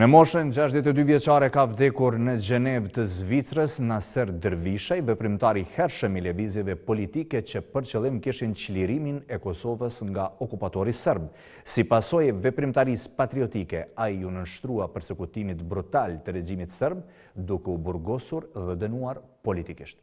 Në moshën 62 vjeqare ka vdekur në Gjenev të Zvitrës Naser Dervishaj, veprimtari hershëm i levizjeve politike që për qëllim kishin qilirimin e Kosovës nga okupatori sërbë. Si pasoj veprimtaris patriotike, a ju nështrua përsekutimit brutal të regjimit sërbë, duke u burgosur dhe dënuar politikisht.